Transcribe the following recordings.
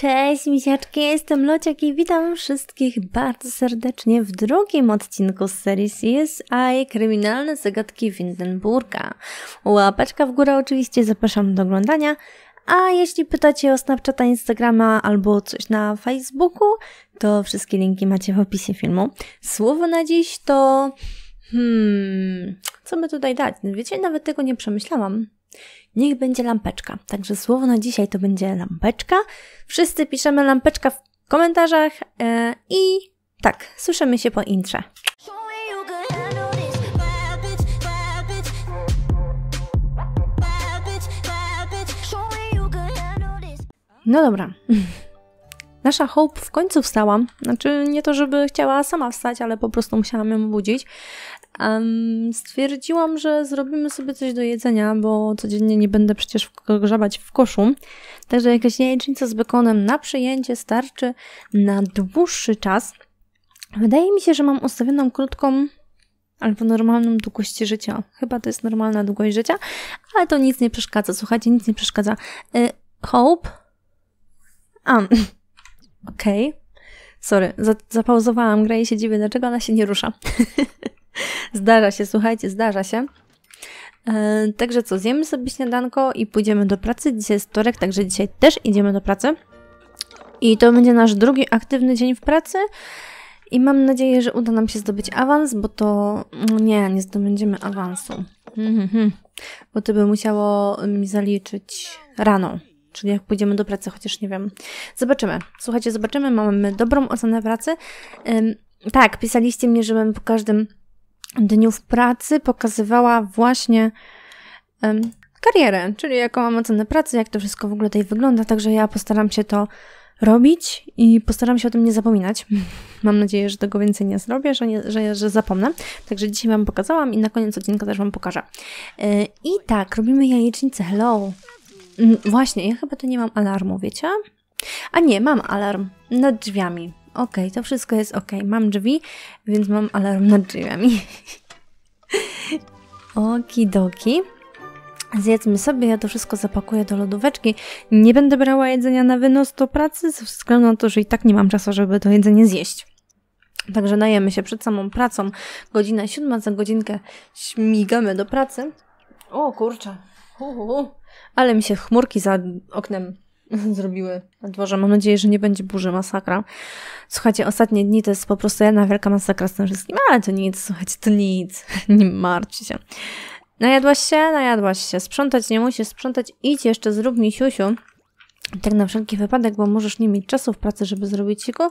Cześć misiaczki, jestem Lociak i witam wszystkich bardzo serdecznie w drugim odcinku z serii CSI Kryminalne Zagadki Windenburga. Łapeczka w górę oczywiście, zapraszam do oglądania. A jeśli pytacie o Snapchata, Instagrama albo coś na Facebooku, to wszystkie linki macie w opisie filmu. Słowo na dziś to... Hmm... Co by tutaj dać? No wiecie, nawet tego nie przemyślałam niech będzie lampeczka. Także słowo na dzisiaj to będzie lampeczka. Wszyscy piszemy lampeczka w komentarzach yy, i tak, słyszymy się po intrze. No dobra. Nasza Hope w końcu wstała. Znaczy, nie to, żeby chciała sama wstać, ale po prostu musiałam ją budzić. Um, stwierdziłam, że zrobimy sobie coś do jedzenia, bo codziennie nie będę przecież grzebać w koszu. Także jakaś jajecznica z bekonem na przyjęcie starczy na dłuższy czas. Wydaje mi się, że mam ustawioną krótką albo normalną długość życia. Chyba to jest normalna długość życia, ale to nic nie przeszkadza. Słuchajcie, nic nie przeszkadza. Y hope? A, okej. Okay. Sorry, za zapauzowałam grę i się dziwię, dlaczego ona się nie rusza. Zdarza się, słuchajcie, zdarza się. E, także co, zjemy sobie śniadanko i pójdziemy do pracy. Dzisiaj jest wtorek, także dzisiaj też idziemy do pracy. I to będzie nasz drugi aktywny dzień w pracy. I mam nadzieję, że uda nam się zdobyć awans, bo to... Mm, nie, nie zdobędziemy awansu. Mhm, mhm. Bo to by musiało mi mm, zaliczyć rano. Czyli jak pójdziemy do pracy, chociaż nie wiem. Zobaczymy. Słuchajcie, zobaczymy. Mamy dobrą ocenę pracy. tak, pisaliście mnie, żebym po każdym dniów pracy pokazywała właśnie um, karierę, czyli jaką mam ocenę pracy, jak to wszystko w ogóle tutaj wygląda, także ja postaram się to robić i postaram się o tym nie zapominać. Mam nadzieję, że tego więcej nie zrobię, że, nie, że, że zapomnę. Także dzisiaj Wam pokazałam i na koniec odcinka też Wam pokażę. E, I tak, robimy jajecznicę. Hello! Mm, właśnie, ja chyba tu nie mam alarmu, wiecie? A nie, mam alarm nad drzwiami ok, to wszystko jest ok. Mam drzwi, więc mam alarm nad drzwiami. Okidoki. Zjedzmy sobie, ja to wszystko zapakuję do lodóweczki. Nie będę brała jedzenia na wynos do pracy, ze względu na to, że i tak nie mam czasu, żeby to jedzenie zjeść. Także najemy się przed samą pracą. Godzina siódma, za godzinkę śmigamy do pracy. O kurczę, ale mi się chmurki za oknem zrobiły na dworze. Mam nadzieję, że nie będzie burzy, masakra. Słuchajcie, ostatnie dni to jest po prostu jedna wielka masakra z tym wszystkim, ale to nic, słuchajcie, to nic. nie martw się. Najadłaś się? Najadłaś się. Sprzątać nie musisz, sprzątać. Idź jeszcze, zrób mi siusiu. Tak na wszelki wypadek, bo możesz nie mieć czasu w pracy, żeby zrobić go.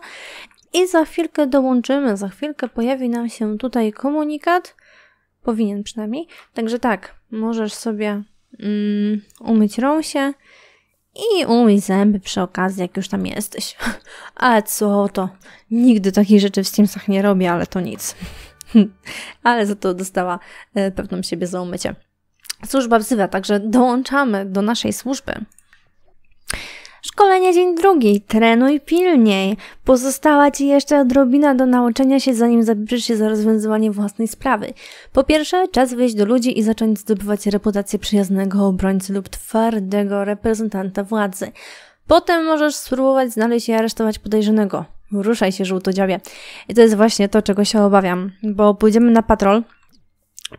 I za chwilkę dołączymy, za chwilkę pojawi nam się tutaj komunikat. Powinien przynajmniej. Także tak, możesz sobie mm, umyć rąsie, i umyj zęby przy okazji, jak już tam jesteś. Ale co to? Nigdy takich rzeczy w Simsach nie robię, ale to nic. ale za to dostała e, pewną siebie za umycie. Służba wzywa, także dołączamy do naszej służby. Szkolenie dzień drugi, trenuj pilniej. Pozostała Ci jeszcze odrobina do nauczenia się, zanim zabierzesz się za rozwiązywanie własnej sprawy. Po pierwsze, czas wyjść do ludzi i zacząć zdobywać reputację przyjaznego obrońcy lub twardego reprezentanta władzy. Potem możesz spróbować znaleźć i aresztować podejrzanego. Ruszaj się, żółto żółtodziobie. I to jest właśnie to, czego się obawiam, bo pójdziemy na patrol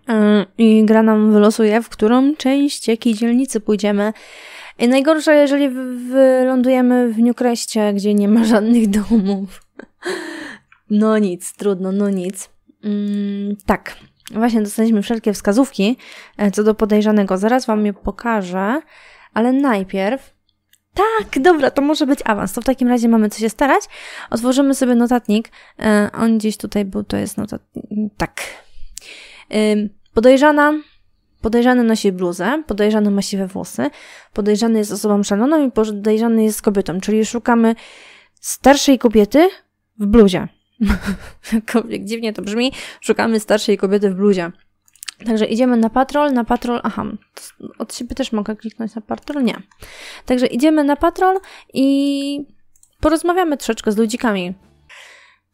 yy, i gra nam wylosuje, w którą część jakiej dzielnicy pójdziemy Najgorsze, jeżeli wylądujemy w Newcreście, gdzie nie ma żadnych domów. No nic, trudno, no nic. Mm, tak, właśnie dostaliśmy wszelkie wskazówki e, co do podejrzanego. Zaraz Wam je pokażę, ale najpierw. Tak, dobra, to może być awans. To w takim razie mamy co się starać. Otworzymy sobie notatnik. E, on gdzieś tutaj był, to jest notatnik. Tak. Podejrzana Podejrzany nosi bluzę, podejrzany ma siwe włosy, podejrzany jest osobą szaloną i podejrzany jest kobietą, czyli szukamy starszej kobiety w bluzie. Jak dziwnie to brzmi, szukamy starszej kobiety w bluzie. Także idziemy na patrol, na patrol, aha, od siebie też mogę kliknąć na patrol? Nie. Także idziemy na patrol i porozmawiamy troszeczkę z ludzikami.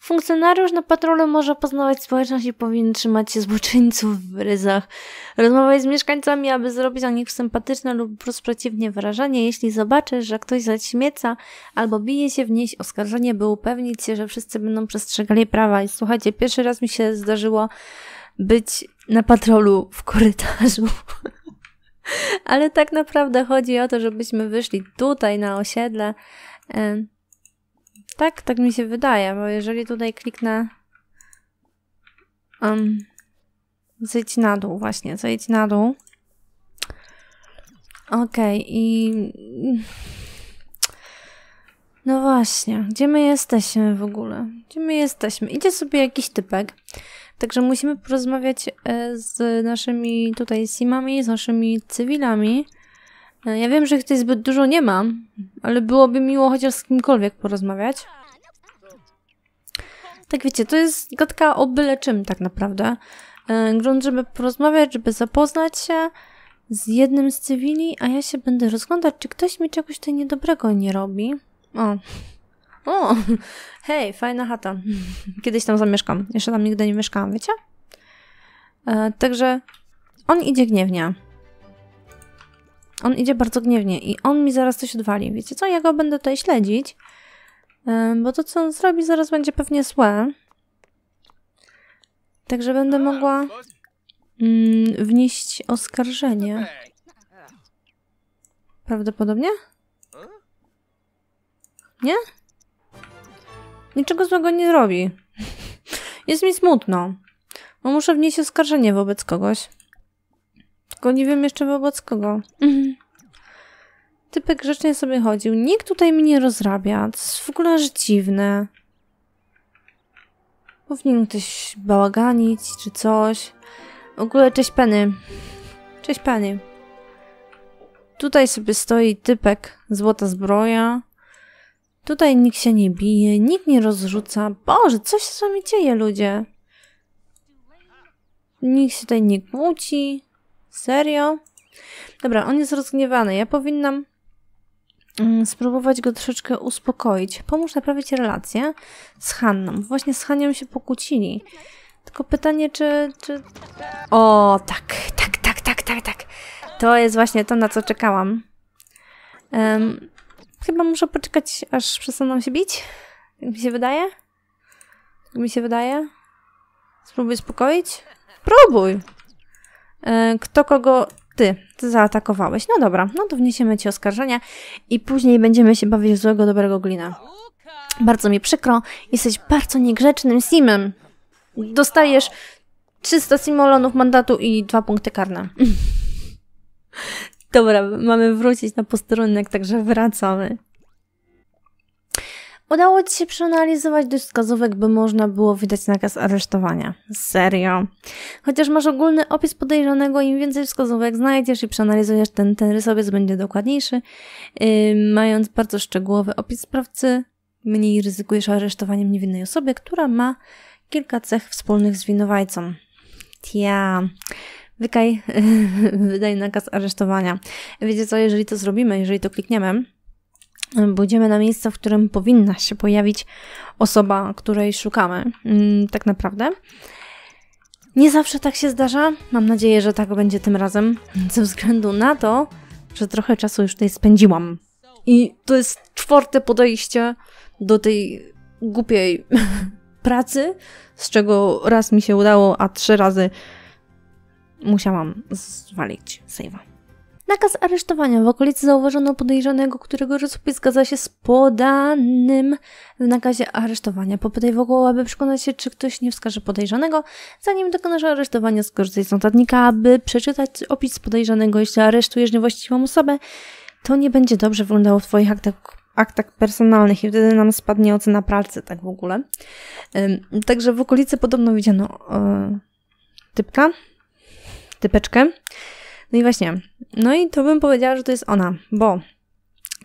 Funkcjonariusz na patrolu może poznawać społeczność i powinien trzymać się złoczyńców w ryzach, rozmawiać z mieszkańcami, aby zrobić o nich sympatyczne lub przeciwnie wrażenie. Jeśli zobaczysz, że ktoś zaśmieca albo bije się, wnieś oskarżenie, by upewnić się, że wszyscy będą przestrzegali prawa. I słuchajcie, pierwszy raz mi się zdarzyło być na patrolu w korytarzu. Ale tak naprawdę chodzi o to, żebyśmy wyszli tutaj na osiedle tak? Tak mi się wydaje, bo jeżeli tutaj kliknę... Um, zejdź na dół, właśnie, zejdź na dół. Okej, okay, i... No właśnie, gdzie my jesteśmy w ogóle? Gdzie my jesteśmy? Idzie sobie jakiś typek, także musimy porozmawiać e, z naszymi tutaj simami, z naszymi cywilami. E, ja wiem, że ich tutaj zbyt dużo nie mam, ale byłoby miło chociaż z kimkolwiek porozmawiać. Tak wiecie, to jest gadka o byle czym tak naprawdę. E, grunt, żeby porozmawiać, żeby zapoznać się z jednym z cywili, a ja się będę rozglądać, czy ktoś mi czegoś tutaj niedobrego nie robi. O, o, hej, fajna chata. Kiedyś tam zamieszkam. Jeszcze tam nigdy nie mieszkałam, wiecie? E, także on idzie gniewnie. On idzie bardzo gniewnie i on mi zaraz coś odwali. Wiecie co? Ja go będę tutaj śledzić, bo to, co on zrobi, zaraz będzie pewnie złe. Także będę mogła mm, wnieść oskarżenie. Prawdopodobnie? Nie? Niczego złego nie zrobi. Jest mi smutno. Bo muszę wnieść oskarżenie wobec kogoś. Tylko nie wiem jeszcze wobec kogo. Mhm. Typek grzecznie sobie chodził. Nikt tutaj mnie nie rozrabia. To jest w ogóle aż dziwne. Powinien ktoś bałaganić czy coś. W ogóle cześć Penny. Cześć Penny. Tutaj sobie stoi typek złota zbroja. Tutaj nikt się nie bije, nikt nie rozrzuca. Boże, co się z wami dzieje, ludzie? Nikt się tutaj nie kłóci. Serio? Dobra, on jest rozgniewany. Ja powinnam Mm, spróbować go troszeczkę uspokoić. Pomóż naprawić relację z Hanną. Właśnie z Hanią się pokłócili. Tylko pytanie, czy, czy... O, tak, tak, tak, tak, tak, tak. To jest właśnie to, na co czekałam. Um, chyba muszę poczekać, aż przestaną się bić. Jak mi się wydaje. Jak mi się wydaje. Spróbuj uspokoić. Próbuj! E, kto kogo ty, ty zaatakowałeś. No dobra, no to wniesiemy ci oskarżenia i później będziemy się bawić złego, dobrego glina. Bardzo mi przykro, jesteś bardzo niegrzecznym simem. Dostajesz 300 simolonów mandatu i dwa punkty karne. Dobra, mamy wrócić na posterunek, także wracamy. Udało ci się przeanalizować dość wskazówek, by można było wydać nakaz aresztowania. Serio. Chociaż masz ogólny opis podejrzanego, im więcej wskazówek znajdziesz i przeanalizujesz, ten, ten rysowiec będzie dokładniejszy. Yy, mając bardzo szczegółowy opis sprawcy, mniej ryzykujesz aresztowaniem niewinnej osoby, która ma kilka cech wspólnych z winowajcą. Tia. Wykaj, wydaj nakaz aresztowania. Wiecie co, jeżeli to zrobimy, jeżeli to klikniemy, Pójdziemy na miejsce, w którym powinna się pojawić osoba, której szukamy, mm, tak naprawdę. Nie zawsze tak się zdarza. Mam nadzieję, że tak będzie tym razem, ze względu na to, że trochę czasu już tutaj spędziłam. I to jest czwarte podejście do tej głupiej pracy, z czego raz mi się udało, a trzy razy musiałam zwalić save'a. Nakaz aresztowania. W okolicy zauważono podejrzanego, którego rysopis zgadza się z podanym w nakazie aresztowania. Popytaj wokół, aby przekonać się, czy ktoś nie wskaże podejrzanego, zanim dokonasz aresztowania, skorzystaj z notatnika, aby przeczytać opis podejrzanego. Jeśli aresztujesz niewłaściwą osobę, to nie będzie dobrze wyglądało w Twoich aktach aktach personalnych i wtedy nam spadnie ocena pracy, tak w ogóle. Także w okolicy podobno widziano e, typka, typeczkę, no i właśnie, no i to bym powiedziała, że to jest ona, bo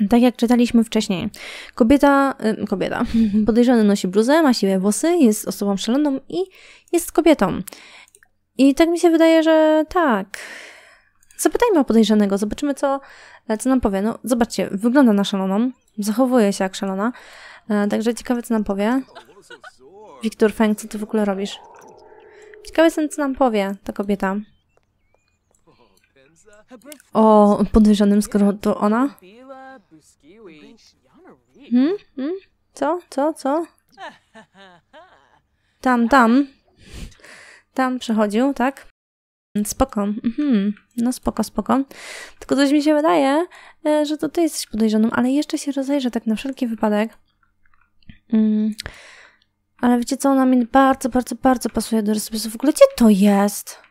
tak jak czytaliśmy wcześniej, kobieta, y, kobieta, podejrzany nosi bluzę, ma siwe włosy, jest osobą szaloną i jest kobietą. I tak mi się wydaje, że tak. Zapytajmy o podejrzanego, zobaczymy co, e, co nam powie. No zobaczcie, wygląda na szaloną, zachowuje się jak szalona, e, także ciekawe co nam powie. Wiktor Feng, co ty w ogóle robisz? Ciekawe jestem co nam powie ta kobieta. O podejrzanym, skoro to ona? Hmm? hmm? Co? Co? Co? Tam, tam. Tam przechodził, tak? Spoko. Mhm. No spoko, spoko. Tylko coś mi się wydaje, e, że to ty jesteś podejrzaną, ale jeszcze się rozejrzę tak na wszelki wypadek. Mm. Ale wiecie co, ona mi bardzo, bardzo, bardzo pasuje do rysopisów. W ogóle gdzie to jest?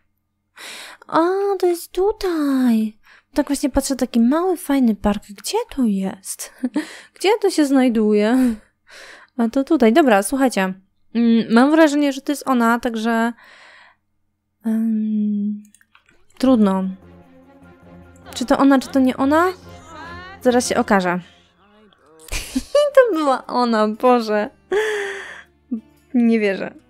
A, to jest tutaj. Tak właśnie patrzę, taki mały, fajny park. Gdzie to jest? Gdzie to się znajduje? A to tutaj. Dobra, słuchajcie. Mm, mam wrażenie, że to jest ona, także... Um, trudno. Czy to ona, czy to nie ona? Zaraz się okaże. to była ona, Boże. Nie wierzę.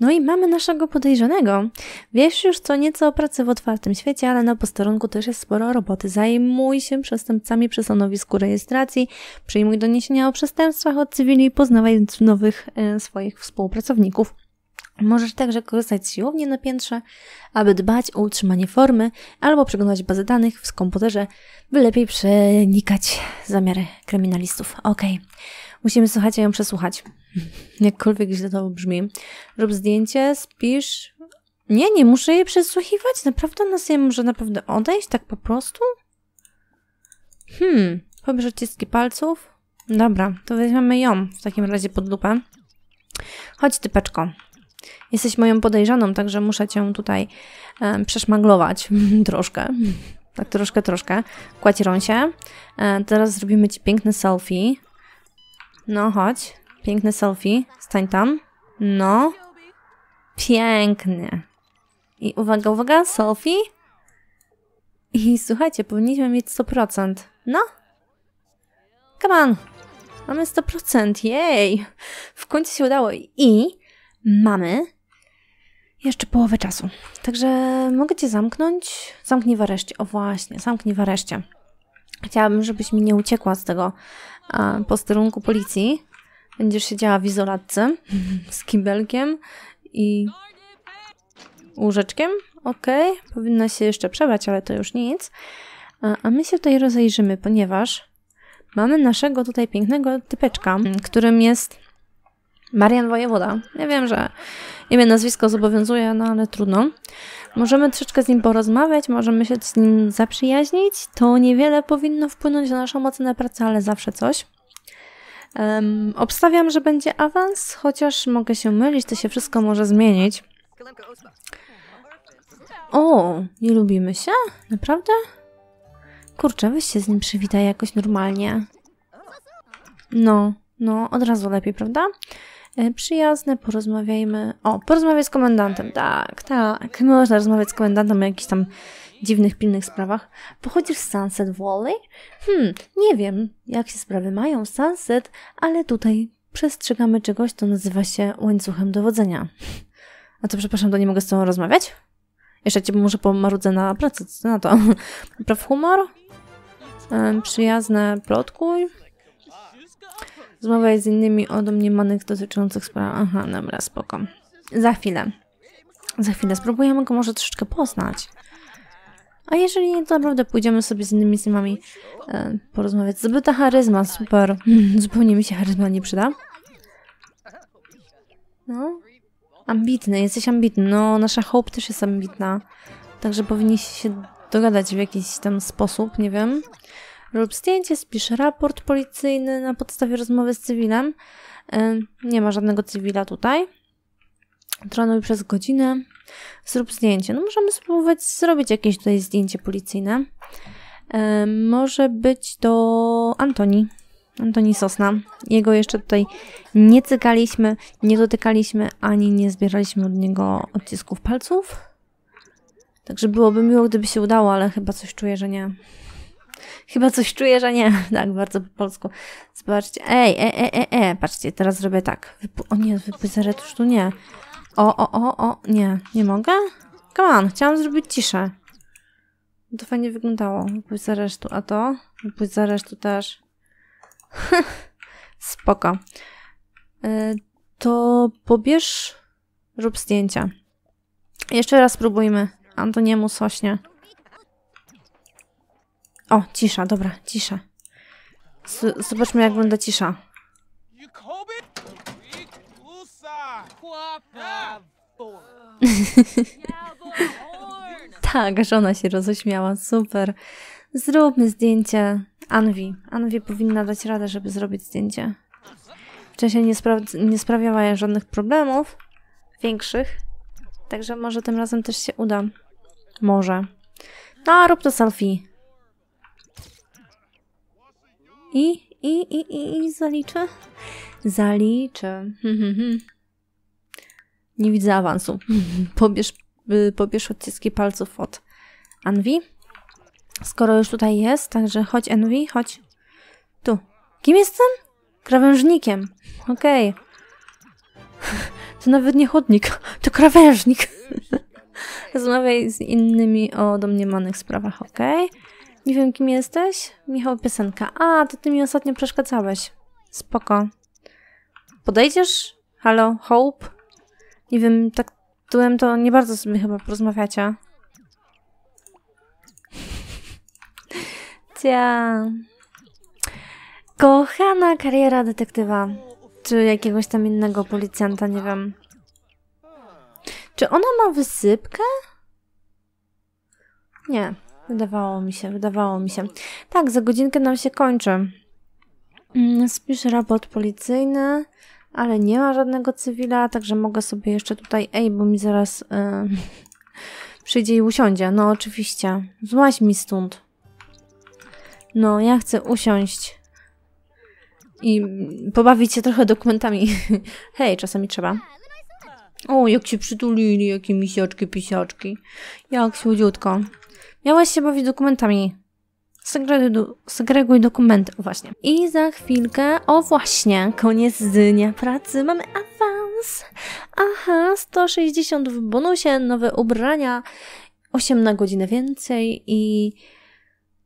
No i mamy naszego podejrzanego. Wiesz już co nieco o pracy w otwartym świecie, ale na posterunku też jest sporo roboty. Zajmuj się przestępcami przy stanowisku rejestracji, przyjmuj doniesienia o przestępstwach od cywili i poznawaj nowych e, swoich współpracowników. Możesz także korzystać z siłowni na piętrze, aby dbać o utrzymanie formy albo przeglądać bazy danych w komputerze, by lepiej przenikać zamiary kryminalistów. Okej. Okay. Musimy, słuchajcie, ją przesłuchać. Jakkolwiek źle to brzmi. Rób zdjęcie, spisz. Nie, nie muszę jej przesłuchiwać. Naprawdę nas ją może naprawdę odejść tak po prostu? Hmm, pobierz odciski palców. Dobra, to weźmiemy ją w takim razie pod lupę. Chodź, typeczko. Jesteś moją podejrzaną, także muszę cię tutaj e, przeszmaglować troszkę. Tak troszkę, troszkę. Kładź rąsie. E, teraz zrobimy ci piękne selfie. No, chodź. Piękny selfie. Stań tam. No. Piękny. I uwaga, uwaga, selfie. I słuchajcie, powinniśmy mieć 100%. No. Come on. Mamy 100%, jej! W końcu się udało i mamy jeszcze połowę czasu. Także mogę Cię zamknąć? Zamknij w areszcie. O właśnie, zamknij w areszcie. Chciałabym, żebyś mi nie uciekła z tego posterunku policji. Będziesz siedziała w izolatce z kibelkiem i łóżeczkiem. Ok, powinna się jeszcze przebrać, ale to już nic. A, a my się tutaj rozejrzymy, ponieważ mamy naszego tutaj pięknego typeczka, którym jest Marian Wojewoda. Ja wiem, że imię, nazwisko zobowiązuje, no ale trudno. Możemy troszeczkę z nim porozmawiać, możemy się z nim zaprzyjaźnić. To niewiele powinno wpłynąć na naszą ocenę pracy, ale zawsze coś. Um, obstawiam, że będzie awans, chociaż mogę się mylić, to się wszystko może zmienić. O, nie lubimy się? Naprawdę? Kurczę, weź się z nim przywitaj jakoś normalnie. No, no, od razu lepiej, prawda? E, przyjazne, porozmawiajmy. O, porozmawiaj z komendantem. Tak, tak. Można rozmawiać z komendantem o jakichś tam dziwnych, pilnych sprawach. Pochodzisz z Sunset Valley? Hmm, nie wiem, jak się sprawy mają Sunset, ale tutaj przestrzegamy czegoś, co nazywa się łańcuchem dowodzenia. A co, przepraszam, to nie mogę z tobą rozmawiać? Jeszcze cię może pomarudzę na pracę, co na to? Praw humor? E, przyjazne plotkuj? Zmawiaj z innymi o domniemanych dotyczących spraw. Aha, dobra, spoko. Za chwilę. Za chwilę spróbujemy go może troszeczkę poznać. A jeżeli nie, to naprawdę pójdziemy sobie z innymi synami e, porozmawiać. Zbyta charyzma, super. Zupełnie mi się charyzma nie przyda. No. Ambitny, jesteś ambitny. No, nasza Hope też jest ambitna. Także powinniście się dogadać w jakiś tam sposób, nie wiem. Rób zdjęcie, spisz raport policyjny na podstawie rozmowy z cywilem. Nie ma żadnego cywila tutaj. Trenuj przez godzinę. Zrób zdjęcie. No możemy spróbować zrobić jakieś tutaj zdjęcie policyjne. Może być to Antoni. Antoni Sosna. Jego jeszcze tutaj nie cykaliśmy, nie dotykaliśmy, ani nie zbieraliśmy od niego odcisków palców. Także byłoby miło, gdyby się udało, ale chyba coś czuję, że nie. Chyba coś czuję, że nie. Tak, bardzo po polsku. Zobaczcie. Ej, e, e, e, e. Patrzcie, teraz zrobię tak. Wypu o nie, wypłyzę retusz tu nie. O, o, o, o. Nie, nie mogę? Come on, chciałam zrobić ciszę. To fajnie wyglądało. Wypłyć za resztu, a to? Wypłyć za resztu też. Spoko. E, to pobierz, rób zdjęcia. Jeszcze raz spróbujmy. Antoniemu Sośnie. O, cisza, dobra, cisza. zobaczmy, jak wygląda cisza. tak, żona się roześmiała, super. Zróbmy zdjęcie Anvi. Anvi powinna dać radę, żeby zrobić zdjęcie. Wcześniej nie, spra nie sprawiała żadnych problemów większych, także może tym razem też się uda. Może. No, rób to selfie. I, i, i, i, i zaliczę? Zaliczę. Hmm, hmm, hmm. Nie widzę awansu. Pobierz, y, pobierz odciski palców od Anvi, Skoro już tutaj jest, także chodź Envy, chodź. Tu. Kim jestem? Krawężnikiem. Okej. Okay. To nawet nie chodnik, to krawężnik. Rozmawiaj z innymi o domniemanych sprawach, okej? Okay? Nie wiem, kim jesteś? Michał Piosenka. A, to ty mi ostatnio przeszkadzałeś. Spoko. Podejdziesz? Halo, Hope? Nie wiem, tak tułem to nie bardzo sobie chyba porozmawiacie. Cia. Kochana kariera detektywa. Czy jakiegoś tam innego policjanta, nie wiem. Czy ona ma wysypkę? Nie. Wydawało mi się, wydawało mi się. Tak, za godzinkę nam się kończy. Mm, spisz raport policyjny, ale nie ma żadnego cywila, także mogę sobie jeszcze tutaj... Ej, bo mi zaraz y, przyjdzie i usiądzie. No oczywiście. Złaź mi stąd. No, ja chcę usiąść. I pobawić się trochę dokumentami. Hej, czasami trzeba. O, jak się przytulili, jakie misiaczki, pisiaczki. Jak słodziutko. Miałaś się bawić dokumentami. Segreguj, do, segreguj dokumenty, właśnie. I za chwilkę, o właśnie, koniec dnia pracy, mamy awans. Aha, 160 w bonusie, nowe ubrania, 8 na godzinę więcej i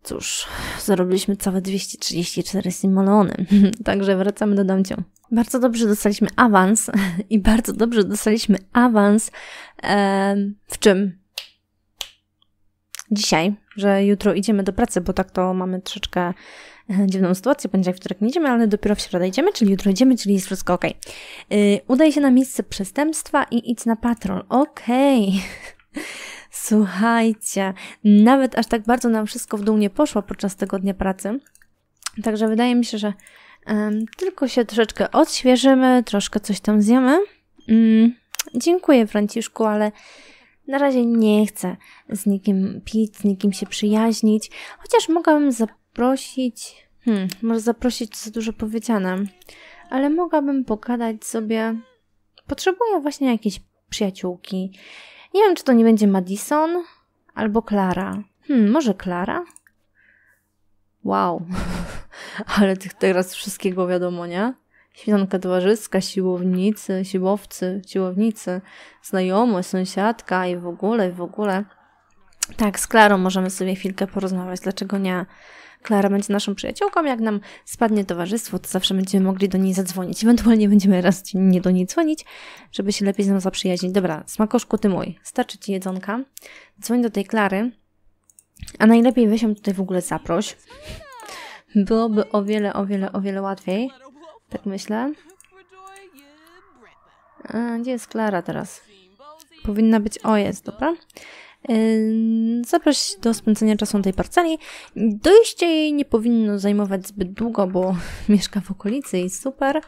cóż, zarobiliśmy całe 234 simoleony. Także wracamy do domciu. Bardzo dobrze dostaliśmy awans i bardzo dobrze dostaliśmy awans. E, w czym? dzisiaj, że jutro idziemy do pracy, bo tak to mamy troszeczkę e, dziwną sytuację. Poniedziałek, wtorek nie idziemy, ale dopiero w środę idziemy, czyli jutro idziemy, czyli jest wszystko ok. Yy, udaj się na miejsce przestępstwa i idź na patrol. Okej. Okay. Słuchajcie, nawet aż tak bardzo nam wszystko w dół nie poszło podczas tego dnia pracy. Także wydaje mi się, że tylko się troszeczkę odświeżymy, troszkę coś tam zjemy. Mm, dziękuję, Franciszku, ale na razie nie chcę z nikim pić, z nikim się przyjaźnić, chociaż mogłabym zaprosić. Hmm, może zaprosić to za dużo powiedziane, ale mogłabym pogadać sobie. Potrzebuję właśnie jakiejś przyjaciółki. Nie wiem, czy to nie będzie Madison albo Klara. Hmm, może Klara? Wow, ale tych teraz wszystkiego wiadomo, nie? Śmietanka towarzyska, siłownicy, siłowcy, siłownicy, znajomy, sąsiadka i w ogóle, i w ogóle. Tak, z Klarą możemy sobie chwilkę porozmawiać, dlaczego nie? Klara będzie naszą przyjaciółką, jak nam spadnie towarzystwo, to zawsze będziemy mogli do niej zadzwonić. Ewentualnie będziemy raz nie do niej dzwonić, żeby się lepiej z nią zaprzyjaźnić. Dobra, smakoszku ty mój, starczy ci jedzonka. Dzwoń do tej Klary, a najlepiej weź ją tutaj w ogóle zaproś. Byłoby o wiele, o wiele, o wiele łatwiej. Tak myślę. A, gdzie jest Klara teraz? Powinna być... O, jest, dobra. Zaproś do spędzenia czasu na tej parceli. Dojście jej nie powinno zajmować zbyt długo, bo mieszka w okolicy i super.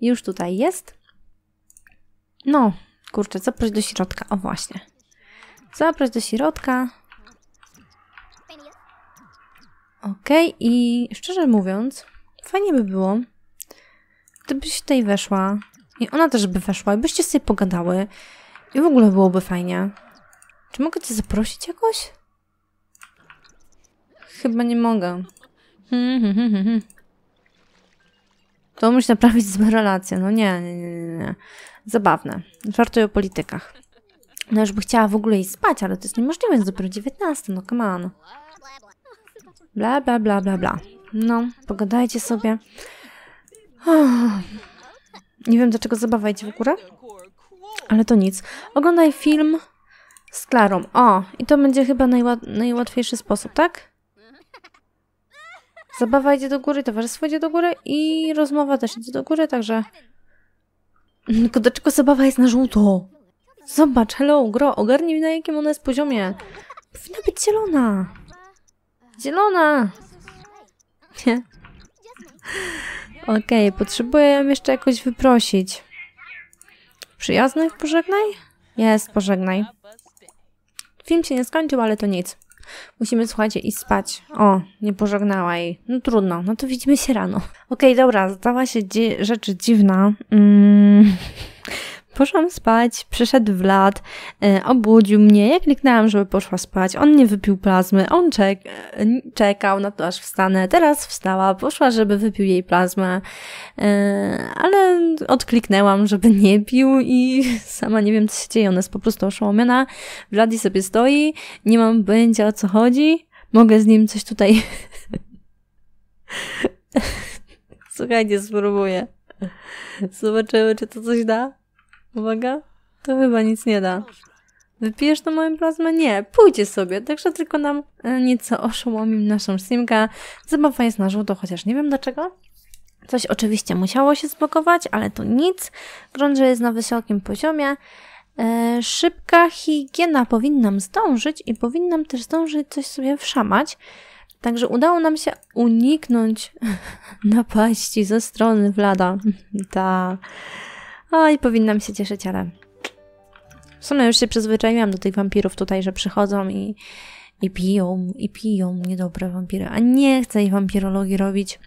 Już tutaj jest. No, kurczę, zaproś do środka. O, właśnie. Zaproś do środka. Ok, i szczerze mówiąc, fajnie by było, ty byś tutaj weszła i ona też by weszła i byście sobie pogadały i w ogóle byłoby fajnie. Czy mogę cię zaprosić jakoś? Chyba nie mogę. Hmm, hmm, hmm, hmm, hmm. To musi naprawić złe relacje. No nie, nie, nie, nie. nie. Zabawne. Żartuję o politykach. No już by chciała w ogóle iść spać, ale to jest niemożliwe, jest dopiero 19, no come on. Bla, bla, bla, bla, bla. No, pogadajcie sobie. Nie wiem, dlaczego zabawa idzie w górę, ale to nic. Oglądaj film z Klarą. O, i to będzie chyba najłatwiejszy sposób, tak? Zabawa idzie do góry, towarzystwo idzie do góry i rozmowa też idzie do góry, także... Tylko dlaczego zabawa jest na żółto? Zobacz, hello, gro, ogarnij na jakim ona jest poziomie. Powinna być zielona. Zielona! Nie? Okej, okay, potrzebuję ją jeszcze jakoś wyprosić. Przyjaznych pożegnaj? Jest, pożegnaj. Film się nie skończył, ale to nic. Musimy, słuchajcie, iść spać. O, nie pożegnała jej. No trudno, no to widzimy się rano. Okej, okay, dobra, stała się dzi rzecz dziwna. Mm. Poszłam spać, przyszedł w lat, e, obudził mnie. Ja kliknęłam, żeby poszła spać. On nie wypił plazmy, on czek e, czekał na to, aż wstanę. Teraz wstała, poszła, żeby wypił jej plazmę, e, ale odkliknęłam, żeby nie pił i sama nie wiem, co się dzieje. Ona jest po prostu oszołomiona. i sobie stoi, nie mam pojęcia o co chodzi. Mogę z nim coś tutaj. Słuchajcie, spróbuję. Zobaczymy, czy to coś da. Uwaga, to chyba nic nie da. Wypijesz tą moją plazmę? Nie, pójdzie sobie. Także tylko nam e, nieco oszołomił naszą simkę. Zabawa jest na żółto, chociaż nie wiem dlaczego. Coś oczywiście musiało się zblokować, ale to nic. Grąże jest na wysokim poziomie. E, szybka higiena powinnam zdążyć i powinnam też zdążyć coś sobie wszamać. Także udało nam się uniknąć napaści ze strony Wlada. tak. Oj, powinnam się cieszyć, ale w sumie już się przyzwyczaiłam do tych wampirów tutaj, że przychodzą i, i piją, i piją niedobre wampiry. A nie chcę ich wampirologii robić,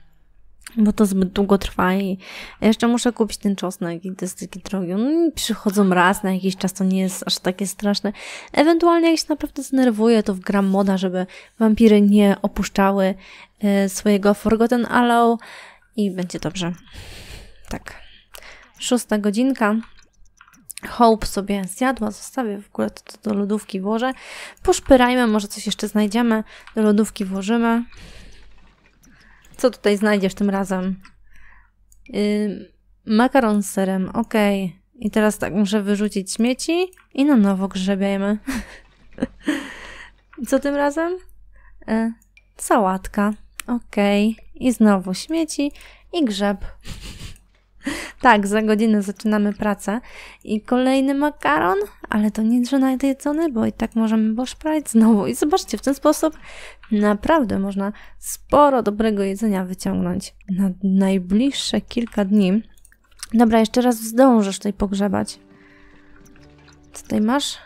bo to zbyt długo trwa i jeszcze muszę kupić ten czosnek i to jest taki drogi. No, przychodzą raz na jakiś czas, to nie jest aż takie straszne. Ewentualnie jak się naprawdę znerwuję, to wgram moda, żeby wampiry nie opuszczały y, swojego Forgotten Allow i będzie dobrze. Tak. Szósta godzinka. Hope sobie zjadła, zostawię w ogóle to, to do lodówki włożę. Poszpyrajmy, może coś jeszcze znajdziemy. Do lodówki włożymy. Co tutaj znajdziesz tym razem? Yy, makaron z serem, ok. I teraz tak, muszę wyrzucić śmieci i na nowo grzebiajmy. Co tym razem? Yy, sałatka, ok. I znowu śmieci i grzeb. Tak, za godzinę zaczynamy pracę. I kolejny makaron, ale to nic, że nadjedzony, bo i tak możemy boszprać znowu. I zobaczcie, w ten sposób naprawdę można sporo dobrego jedzenia wyciągnąć na najbliższe kilka dni. Dobra, jeszcze raz zdążysz tutaj pogrzebać. Co tutaj masz?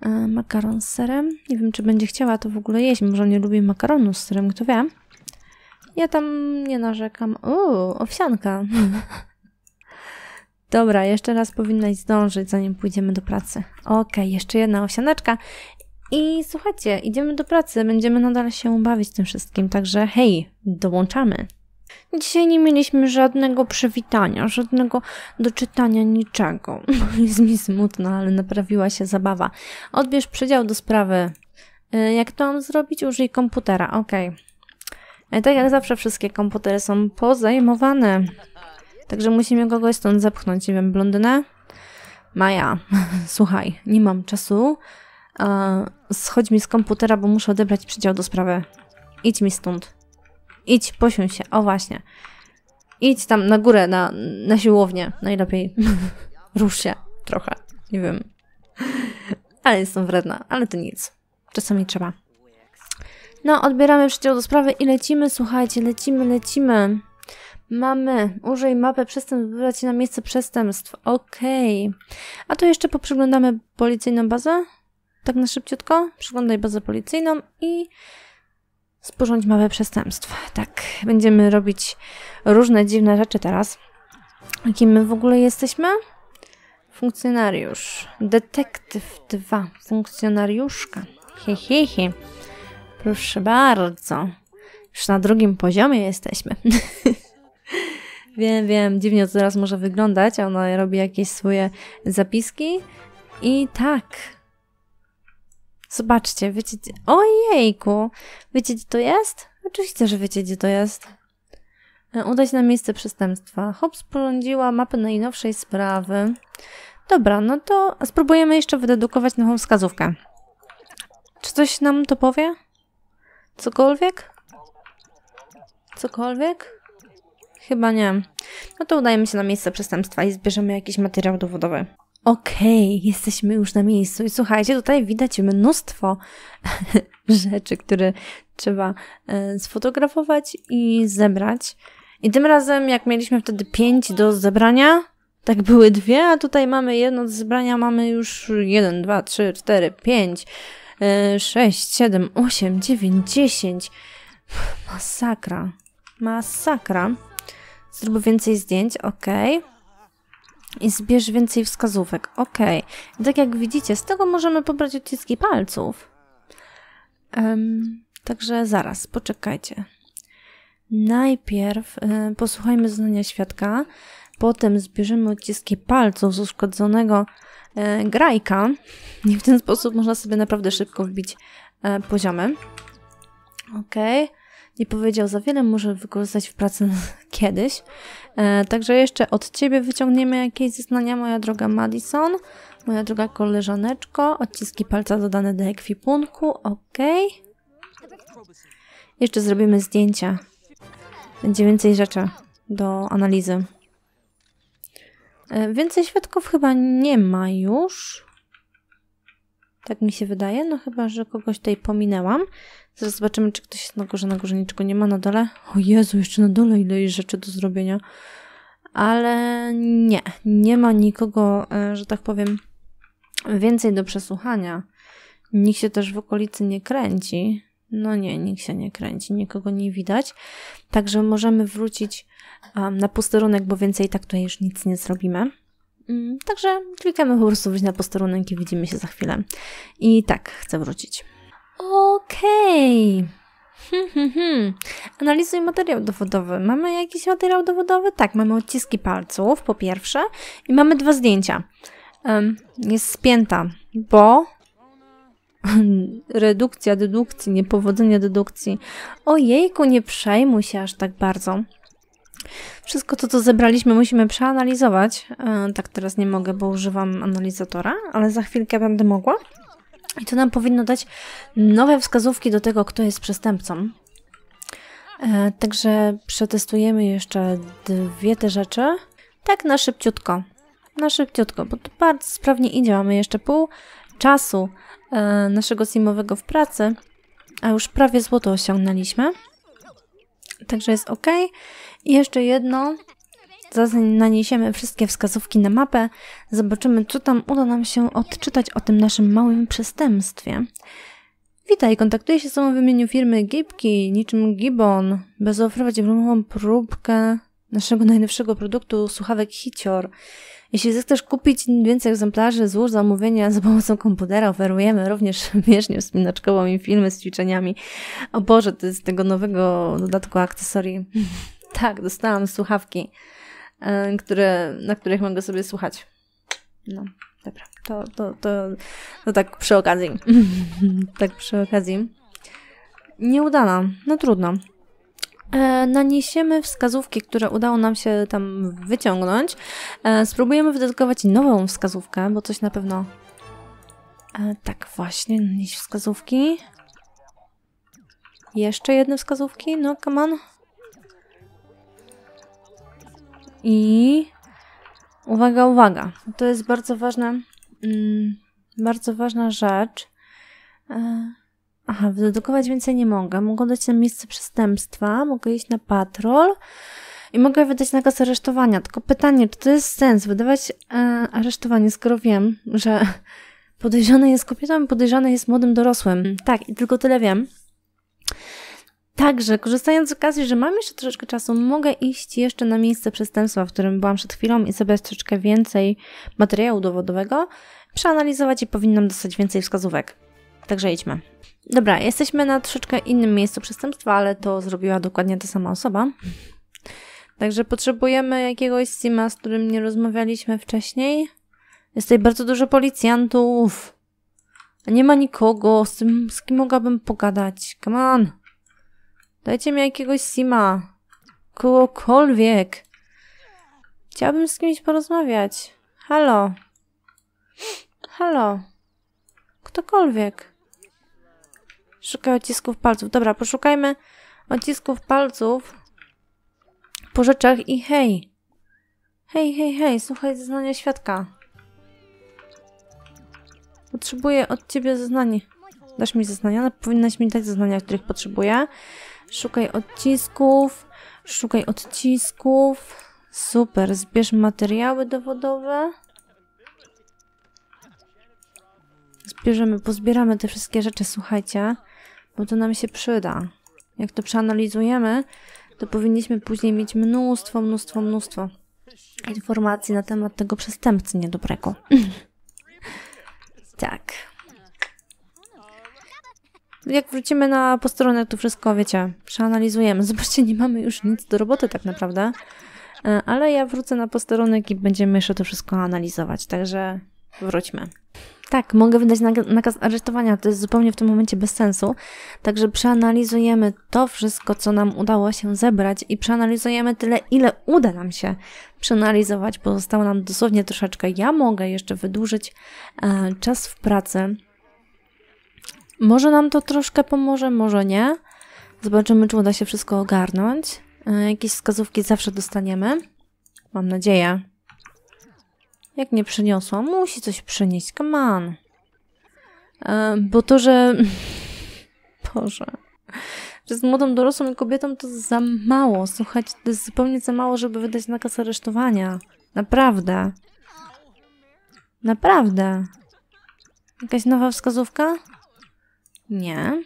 E, makaron z serem. Nie wiem, czy będzie chciała to w ogóle jeść. Może nie lubi makaronu z serem, kto wie. Ja tam nie narzekam. Uuu, owsianka. Dobra, jeszcze raz powinnaś zdążyć, zanim pójdziemy do pracy. Okej, jeszcze jedna owsianeczka. I słuchajcie, idziemy do pracy, będziemy nadal się bawić tym wszystkim, także hej, dołączamy. Dzisiaj nie mieliśmy żadnego przywitania, żadnego doczytania niczego. Jest mi smutno, ale naprawiła się zabawa. Odbierz przydział do sprawy. Y, jak to mam zrobić? Użyj komputera. Okej. Y, tak jak zawsze wszystkie komputery są pozajmowane. Także musimy kogoś stąd zepchnąć. Nie wiem, blondynę? Maja, słuchaj, nie mam czasu. E, schodź mi z komputera, bo muszę odebrać przydział do sprawy. Idź mi stąd. Idź, posiądź się. O właśnie. Idź tam na górę, na, na siłownię. Najlepiej. Rusz się trochę. Nie wiem. Ale jestem wredna, ale to nic. Czasami trzeba. No, odbieramy przydział do sprawy i lecimy, słuchajcie, lecimy, lecimy. Mamy, użyj mapę przestępstw, wybrać się na miejsce przestępstw. Okej. Okay. A tu jeszcze poprzyglądamy policyjną bazę. Tak na szybciutko. Przyglądaj bazę policyjną i sporządź mapę przestępstw. Tak, będziemy robić różne dziwne rzeczy teraz. Kim my w ogóle jesteśmy? Funkcjonariusz. Detektyw 2. Funkcjonariuszka. He, he, he. Proszę bardzo. Już na drugim poziomie jesteśmy. Wiem, wiem, dziwnie to teraz może wyglądać. Ona robi jakieś swoje zapiski. I tak. Zobaczcie, wiecie Ojejku! Wiecie gdzie to jest? Oczywiście, że wiecie gdzie to jest. E, udać na miejsce przestępstwa. Hobbs porządziła mapę najnowszej sprawy. Dobra, no to spróbujemy jeszcze wydedukować nową wskazówkę. Czy coś nam to powie? Cokolwiek? Cokolwiek? Chyba nie. No to udajemy się na miejsce przestępstwa i zbierzemy jakiś materiał dowodowy. Okej, okay, jesteśmy już na miejscu i słuchajcie, tutaj widać mnóstwo rzeczy, które trzeba e, sfotografować i zebrać. I tym razem, jak mieliśmy wtedy pięć do zebrania, tak były dwie, a tutaj mamy jedno do zebrania, mamy już jeden, dwa, trzy, cztery, pięć, e, sześć, siedem, osiem, dziewięć, dziesięć. Masakra. Masakra. Zrób więcej zdjęć, ok. I zbierz więcej wskazówek, ok. I tak jak widzicie, z tego możemy pobrać odciski palców. Um, także zaraz, poczekajcie. Najpierw y, posłuchajmy zdania świadka, potem zbierzemy odciski palców z uszkodzonego y, grajka i w ten sposób można sobie naprawdę szybko wbić y, poziomy. Okej. Okay nie powiedział za wiele, może wykorzystać w pracy kiedyś. E, także jeszcze od Ciebie wyciągniemy jakieś zeznania, moja droga Madison, moja droga koleżaneczko. Odciski palca dodane do ekwipunku, ok. Jeszcze zrobimy zdjęcia. Będzie więcej rzeczy do analizy. E, więcej świadków chyba nie ma już. Tak mi się wydaje, no chyba, że kogoś tutaj pominęłam. Zaraz zobaczymy, czy ktoś jest na górze. Na górze niczego nie ma, na dole. O Jezu, jeszcze na dole ile jest rzeczy do zrobienia. Ale nie, nie ma nikogo, e, że tak powiem, więcej do przesłuchania. Nikt się też w okolicy nie kręci. No nie, nikt się nie kręci, nikogo nie widać. Także możemy wrócić um, na pusterunek, bo więcej tak tutaj już nic nie zrobimy. Mm, także klikamy po prostu wyjść na posterunek i widzimy się za chwilę. I tak, chcę wrócić. Okej. Okay. Hmm, hmm, hmm, Analizuj materiał dowodowy. Mamy jakiś materiał dowodowy? Tak, mamy odciski palców po pierwsze i mamy dwa zdjęcia. Um, jest spięta, bo redukcja dedukcji, niepowodzenie dedukcji. Ojejku, nie przejmuj się aż tak bardzo. Wszystko to, co zebraliśmy, musimy przeanalizować. E, tak teraz nie mogę, bo używam analizatora, ale za chwilkę będę mogła. I to nam powinno dać nowe wskazówki do tego, kto jest przestępcą. E, także przetestujemy jeszcze dwie te rzeczy. Tak na szybciutko. Na szybciutko, bo to bardzo sprawnie idzie. Mamy jeszcze pół czasu e, naszego simowego w pracy, a już prawie złoto osiągnęliśmy także jest ok. I jeszcze jedno, zaraz naniesiemy wszystkie wskazówki na mapę, zobaczymy co tam uda nam się odczytać o tym naszym małym przestępstwie. Witaj, kontaktuję się z tobą w imieniu firmy Gibki, niczym Gibbon, by zaoferować darmową próbkę naszego najnowszego produktu, słuchawek Hicior. Jeśli zechcesz kupić więcej egzemplarzy, złóż zamówienia za pomocą komputera. Oferujemy również bieżnię wspinaczkową i filmy z ćwiczeniami. O Boże, to jest tego nowego dodatku akcesorii. tak, dostałam słuchawki, e, które, na których mogę sobie słuchać. No, dobra. To, to, to, to tak przy okazji. tak przy okazji. Nieudana. No trudno. E, naniesiemy wskazówki, które udało nam się tam wyciągnąć. E, spróbujemy wydedukować nową wskazówkę, bo coś na pewno... E, tak, właśnie, nanieść wskazówki. Jeszcze jedne wskazówki, no come on. I... Uwaga, uwaga. To jest bardzo ważna, Mm, bardzo ważna rzecz. E Aha, wydedukować więcej nie mogę. Mogę dać na miejsce przestępstwa, mogę iść na patrol i mogę wydać nakaz aresztowania. Tylko pytanie, czy to jest sens wydawać e, aresztowanie, skoro wiem, że podejrzany jest kobietą, podejrzany jest młodym dorosłym. Tak, i tylko tyle wiem. Także, korzystając z okazji, że mam jeszcze troszeczkę czasu, mogę iść jeszcze na miejsce przestępstwa, w którym byłam przed chwilą i zebrać troszeczkę więcej materiału dowodowego, przeanalizować i powinnam dostać więcej wskazówek. Także idźmy. Dobra, jesteśmy na troszeczkę innym miejscu przestępstwa, ale to zrobiła dokładnie ta sama osoba. Także potrzebujemy jakiegoś Sima, z którym nie rozmawialiśmy wcześniej. Jest tutaj bardzo dużo policjantów. Nie ma nikogo, z, tym, z kim mogłabym pogadać. Come on. Dajcie mi jakiegoś Sima. Kogokolwiek. Chciałabym z kimś porozmawiać. Halo. Halo. Ktokolwiek. Szukaj odcisków palców. Dobra, poszukajmy odcisków palców po rzeczach i hej. Hej, hej, hej, słuchaj zeznania świadka. Potrzebuję od ciebie zeznanie. Dasz mi zeznania? No, powinnaś mi dać zeznania, których potrzebuję. Szukaj odcisków. Szukaj odcisków. Super, zbierz materiały dowodowe. Zbierzemy, pozbieramy te wszystkie rzeczy, słuchajcie bo to nam się przyda. Jak to przeanalizujemy, to powinniśmy później mieć mnóstwo, mnóstwo, mnóstwo informacji na temat tego przestępcy niedobrego. tak. Jak wrócimy na posterunek, to wszystko, wiecie, przeanalizujemy. Zobaczcie, nie mamy już nic do roboty tak naprawdę. E, ale ja wrócę na posterunek i będziemy jeszcze to wszystko analizować. Także wróćmy. Tak, mogę wydać nakaz aresztowania, to jest zupełnie w tym momencie bez sensu. Także przeanalizujemy to wszystko, co nam udało się zebrać i przeanalizujemy tyle, ile uda nam się przeanalizować. Pozostało nam dosłownie troszeczkę. Ja mogę jeszcze wydłużyć e, czas w pracy. Może nam to troszkę pomoże, może nie. Zobaczymy, czy uda się wszystko ogarnąć. E, jakieś wskazówki zawsze dostaniemy. Mam nadzieję. Jak nie przyniosła? Musi coś przynieść, come on. E, bo to, że... Boże. Że z młodą dorosłą kobietą to za mało. Słuchajcie, to jest zupełnie za mało, żeby wydać nakaz aresztowania. Naprawdę. Naprawdę. Jakaś nowa wskazówka? Nie.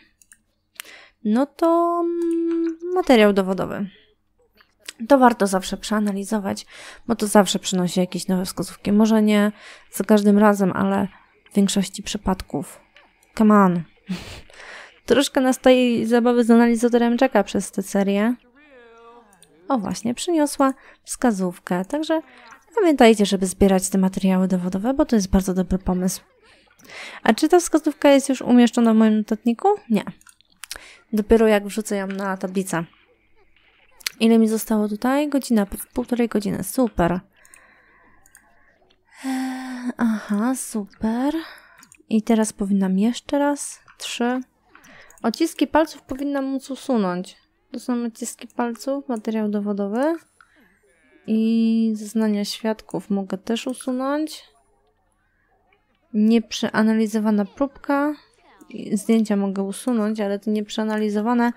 No to mm, materiał dowodowy to warto zawsze przeanalizować, bo to zawsze przynosi jakieś nowe wskazówki. Może nie za każdym razem, ale w większości przypadków. Come on. Troszkę nastaje zabawy z analizatorem czeka przez tę serię. O właśnie, przyniosła wskazówkę, także pamiętajcie, żeby zbierać te materiały dowodowe, bo to jest bardzo dobry pomysł. A czy ta wskazówka jest już umieszczona w moim notatniku? Nie. Dopiero jak wrzucę ją na tablicę. Ile mi zostało tutaj? Godzina, półtorej godziny. Super. E, aha, super. I teraz powinnam jeszcze raz. Trzy. Odciski palców powinnam móc usunąć. To są odciski palców, materiał dowodowy. I zeznania świadków mogę też usunąć. Nieprzeanalizowana próbka zdjęcia mogę usunąć, ale te nieprzeanalizowane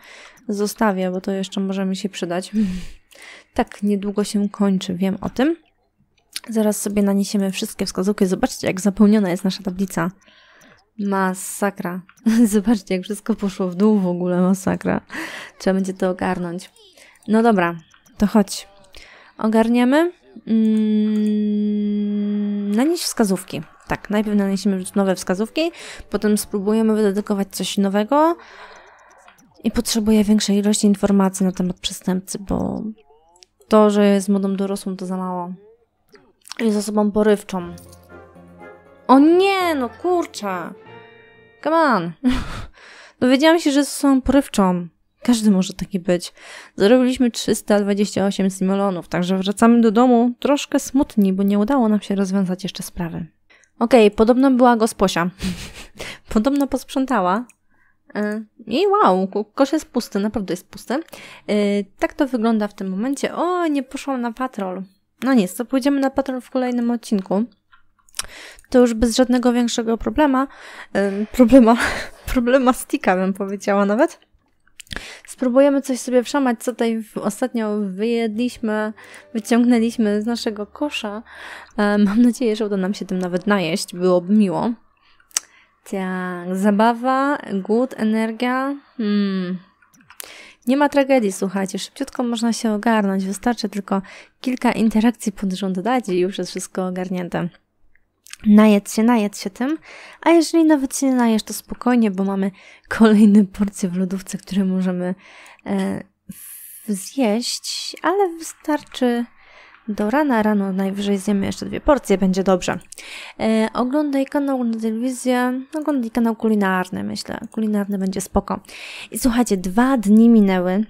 zostawię, bo to jeszcze może mi się przydać. tak niedługo się kończy, wiem o tym. Zaraz sobie naniesiemy wszystkie wskazówki. Zobaczcie, jak zapełniona jest nasza tablica. Masakra. Zobaczcie, jak wszystko poszło w dół w ogóle. Masakra. Trzeba będzie to ogarnąć. No dobra, to chodź. Ogarniemy. Mm, nanieś wskazówki tak, najpierw naniesiemy nowe wskazówki, potem spróbujemy wydedykować coś nowego i potrzebuję większej ilości informacji na temat przestępcy, bo to, że jest młodą dorosłą, to za mało. Jest osobą porywczą. O nie, no kurczę! Come on! Dowiedziałam się, że jest osobą porywczą. Każdy może taki być. Zrobiliśmy 328 simolonów, także wracamy do domu troszkę smutni, bo nie udało nam się rozwiązać jeszcze sprawy. Okej, okay, podobno była gosposia. podobno posprzątała. E, I wow, kosz jest pusty, naprawdę jest pusty. E, tak to wygląda w tym momencie. O, nie poszłam na patrol. No nic, to pójdziemy na patrol w kolejnym odcinku. To już bez żadnego większego problema. E, problema, problema stika bym powiedziała nawet. Spróbujemy coś sobie wszamać, co tutaj ostatnio wyjedliśmy, wyciągnęliśmy z naszego kosza. E, mam nadzieję, że uda nam się tym nawet najeść, byłoby miło. Tak, zabawa, głód, energia. Hmm. Nie ma tragedii, słuchajcie, szybciutko można się ogarnąć, wystarczy tylko kilka interakcji pod rząd dać i już jest wszystko ogarnięte. Najedz się, najedz się tym, a jeżeli nawet się nie najesz, to spokojnie, bo mamy kolejne porcje w lodówce, które możemy e, zjeść, ale wystarczy do rana. Rano najwyżej zjemy jeszcze dwie porcje, będzie dobrze. E, oglądaj kanał na telewizję, oglądaj kanał kulinarny, myślę. Kulinarny będzie spoko. I słuchajcie, dwa dni minęły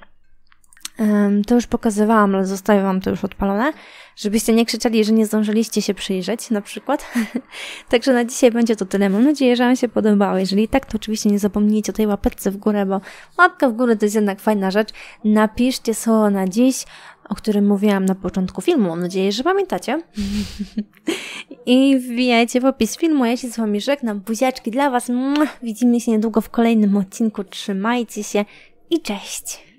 to już pokazywałam, ale zostawiam Wam to już odpalone, żebyście nie krzyczeli, że nie zdążyliście się przyjrzeć na przykład. Także na dzisiaj będzie to tyle. Mam nadzieję, że Wam się podobało. Jeżeli tak, to oczywiście nie zapomnijcie o tej łapeczce w górę, bo łapka w górę to jest jednak fajna rzecz. Napiszcie słowo na dziś, o którym mówiłam na początku filmu. Mam nadzieję, że pamiętacie. I wbijajcie w opis filmu. Ja się z Wami żegnam. Buziaczki dla Was. Widzimy się niedługo w kolejnym odcinku. Trzymajcie się i cześć!